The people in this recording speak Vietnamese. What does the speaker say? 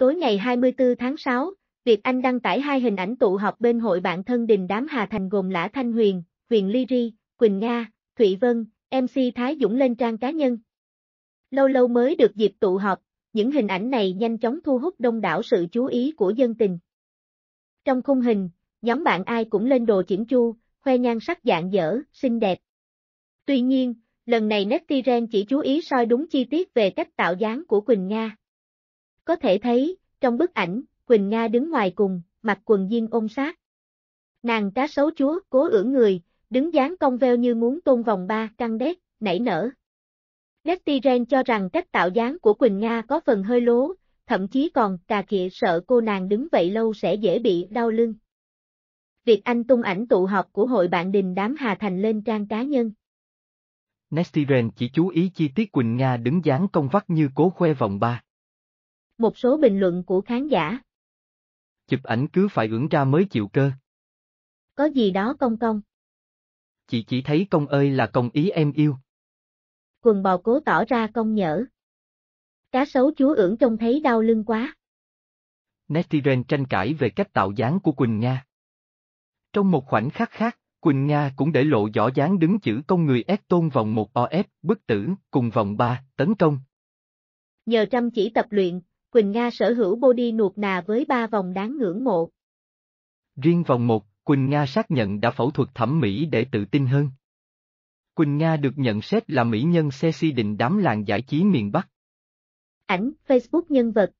Tối ngày 24 tháng 6, Việt Anh đăng tải hai hình ảnh tụ họp bên hội bạn thân đình đám Hà Thành gồm Lã Thanh Huyền, Huyền Ly Ri, Quỳnh Nga, Thụy Vân, MC Thái Dũng lên trang cá nhân. Lâu lâu mới được dịp tụ họp, những hình ảnh này nhanh chóng thu hút đông đảo sự chú ý của dân tình. Trong khung hình, nhóm bạn ai cũng lên đồ chỉnh chu, khoe nhan sắc dạng dở, xinh đẹp. Tuy nhiên, lần này Nettiren chỉ chú ý soi đúng chi tiết về cách tạo dáng của Quỳnh Nga. Có thể thấy, trong bức ảnh, Quỳnh Nga đứng ngoài cùng, mặc quần jean ôm sát. Nàng cá sấu chúa, cố ưỡn người, đứng dáng cong veo như muốn tôn vòng ba căng đét, nảy nở. Netizen cho rằng cách tạo dáng của Quỳnh Nga có phần hơi lố, thậm chí còn cà khịa sợ cô nàng đứng vậy lâu sẽ dễ bị đau lưng. Việt Anh tung ảnh tụ họp của hội bạn đình đám Hà Thành lên trang cá nhân. Nestiren chỉ chú ý chi tiết Quỳnh Nga đứng dáng công vắt như cố khoe vòng ba một số bình luận của khán giả. Chụp ảnh cứ phải ưỡn ra mới chịu cơ. Có gì đó công công. Chị chỉ thấy công ơi là công ý em yêu. Quần bò cố tỏ ra công nhở. Cá sấu chúa ưỡng trông thấy đau lưng quá. Netizen tranh cãi về cách tạo dáng của Quỳnh Nga. Trong một khoảnh khắc khác, Quỳnh Nga cũng để lộ rõ dáng đứng chữ công người ép tôn vòng 1 OF, bức tử, cùng vòng 3, tấn công. Nhờ chăm chỉ tập luyện, Quỳnh Nga sở hữu body nuột nà với ba vòng đáng ngưỡng mộ. Riêng vòng 1, Quỳnh Nga xác nhận đã phẫu thuật thẩm mỹ để tự tin hơn. Quỳnh Nga được nhận xét là mỹ nhân sexy định đám làng giải trí miền Bắc. Ảnh, Facebook nhân vật,